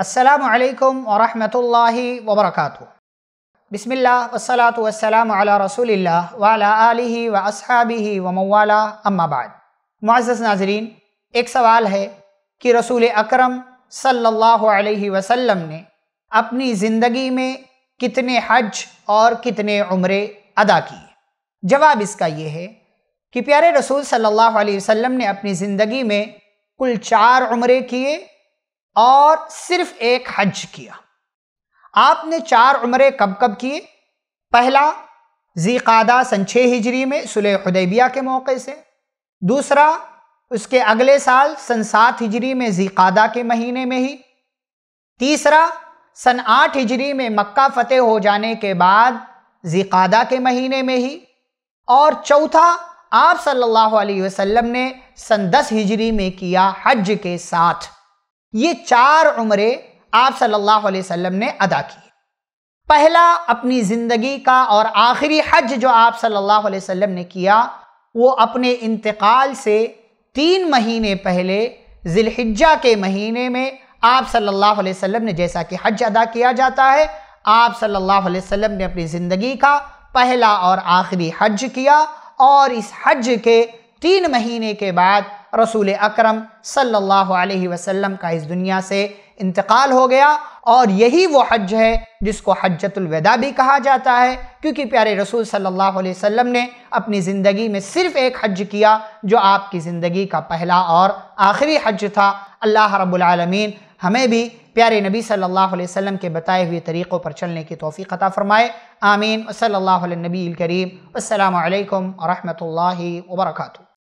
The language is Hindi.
असलकम वरहि वबरक बिसमिल्ल वसलात वसलाम रसोल्ला वाला आलि व असहाबी व मवाला अम्माबाद मुआज़ नाजरीन एक सवाल है कि रसूल अकरम सल्लल्लाहु अलैहि वसल्लम ने अपनी ज़िंदगी में कितने हज और कितने उम्रे अदा किए जवाब इसका ये है कि प्यारे रसूल सल्लल्लाहु अलैहि वसल्लम ने अपनी ज़िंदगी में कुल चार उम्रे किए और सिर्फ एक हज किया आपने चार उम्रे कब कब किए पहला जीकादा सन छः हिजरी में सुलह हदैबिया के मौके से दूसरा उसके अगले साल सन सात हिजरी में जीकादा के महीने में ही तीसरा सन आठ हिजरी में मक्का फ़तेह हो जाने के बाद जीकादा के महीने में ही और चौथा आप सल्लल्लाहु अलैहि वसल्लम ने सन दस हिजरी में किया हज के साथ ये चार उम्रें आप सल्लल्लाहु अलैहि वसल्लम ने अदा की पहला अपनी ज़िंदगी का और आखिरी हज जो आप सल्लल्लाहु अलैहि वसल्लम ने किया वो अपने इंतकाल से तीन महीने पहले ज़िलहिज्जा के महीने में आप सल्लल्लाहु अलैहि वसल्लम ने जैसा कि हज अदा किया जाता है आप सल्लल्लाहु अलैहि वसल्लम ने अपनी ज़िंदगी का पहला और आखिरी हज किया और इस हज के तीन महीने के बाद रसूल अकरम सल्लल्लाहु अलैहि वसल्लम का इस दुनिया से इंतकाल हो गया और यही वो हज है जिसको हजतुलविदा भी कहा जाता है क्योंकि प्यारे रसूल सल्लल्लाहु अलैहि वसल्लम ने अपनी ज़िंदगी में सिर्फ़ एक हज किया जो आपकी ज़िंदगी का पहला और आखिरी हज था अल्लाह रबालमीन हमें भी प्यारे नबी सल्लल्लाहु अलैहि वसल्लम के बताए हुए तरीक़ों पर चलने की तोफ़ी अता फ़रमाए आमीन सल्ला नबी करीम असल वरहमल वर्का